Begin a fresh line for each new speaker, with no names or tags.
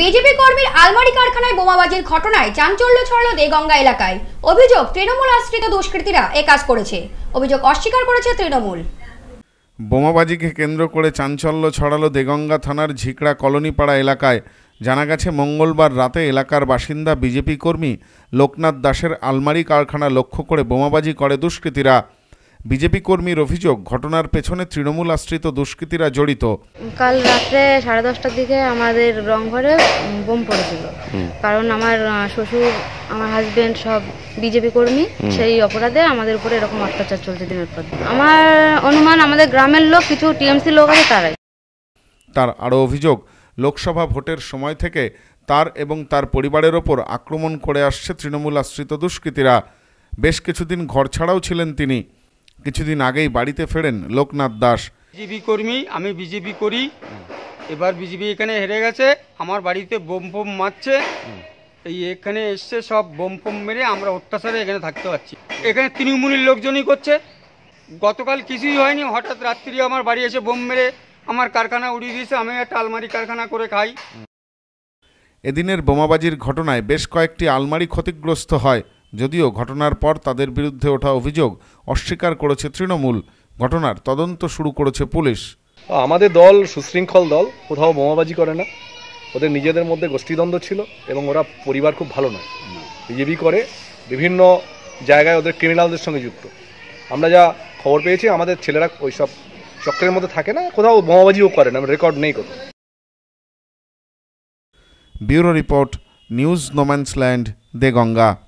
BJP কর্মীর আলমারি কারখানায় বোমাবাজির ঘটনায় চাঞ্চল্য ছড়াল দেগঙ্গা এলাকায় অভিযোগ তৃণমূল আশ্রিত দুষ্কৃতীরা এ কাজ করেছে অভিযোগ অস্বীকার করেছে তৃণমূল
বোমাবাজিকে কেন্দ্র করে চাঞ্চল্য ছড়ালো দেগঙ্গা থানার ঝিকড়া কলোনিপাড়া এলাকায় জানা গেছে মঙ্গলবার রাতে এলাকার বাসিন্দা বিজেপি কর্মী লোকনাথ দাসের আলমারি কারখানা লক্ষ্য করে বোমাবাজি করে দুষ্কৃতীরা বিজেপি কর্মীর অভিযোগ ঘটনার পেছনে তৃণমূল আশ্রিত দুষ্কৃতীরা জড়িত
কাল রাত্রে সাড়ে দশটার দিকে আমাদের রংঘরে বোম পড়েছিল কারণ আমার শ্বশুর আমার হাজবেন্ড সব বিজেপি কর্মী সেই অপরাধে আমাদের উপরে এরকম অত্যাচার চলছে দিনের পর আমার অনুমান আমাদের গ্রামের লোক কিছু টিএমসি লোক আছে তারাই
তার আরও অভিযোগ লোকসভা ভোটের সময় থেকে তার এবং তার পরিবারের ওপর আক্রমণ করে আসছে তৃণমূল আশ্রিত দুষ্কৃতীরা বেশ কিছুদিন ঘর ছাড়াও ছিলেন তিনি কিছুদিন আগেই বাড়িতে ফেরেন লোকনাথ দাস
বিজেপি কর্মী আমি বিজেপি করি এবার বিজেপি এখানে হেরে গেছে আমার বাড়িতে বোম ফোম মারছে এই এখানে এসছে সব বোম ফোম মেরে আমরা অত্যাচারে এখানে থাকতে পারছি এখানে তৃণমূলের লোকজনই করছে গতকাল কিছুই হয়নি হঠাৎ রাত্রি আমার বাড়ি এসে বোম মেরে আমার কারখানা উড়িয়ে দিয়েছে আমি একটা আলমারি কারখানা করে খাই
এদিনের বোমাবাজির ঘটনায় বেশ কয়েকটি আলমারি ক্ষতিগ্রস্ত হয় যদিও ঘটনার পর তাদের বিরুদ্ধে ওঠা অভিযোগ অস্বীকার করেছে তৃণমূল ঘটনার তদন্ত শুরু করেছে পুলিশ
আমাদের দল সুশৃঙ্খল দল কোথাও বোমাবাজি করে না ওদের নিজেদের মধ্যে গোষ্ঠীদ্বন্দ্ব ছিল এবং ওরা পরিবার খুব ভালো নয় বিজেপি করে বিভিন্ন জায়গায় ওদের ক্রিমিনালদের সঙ্গে যুক্ত আমরা যা খবর পেয়েছি আমাদের ছেলেরা ওই সব চক্রের মধ্যে থাকে না কোথাও বোমাবাজিও করে না রেকর্ড নেই কোথাও
ব্যুরো রিপোর্ট নিউজ নোম্যান্সল্যান্ড দে গঙ্গা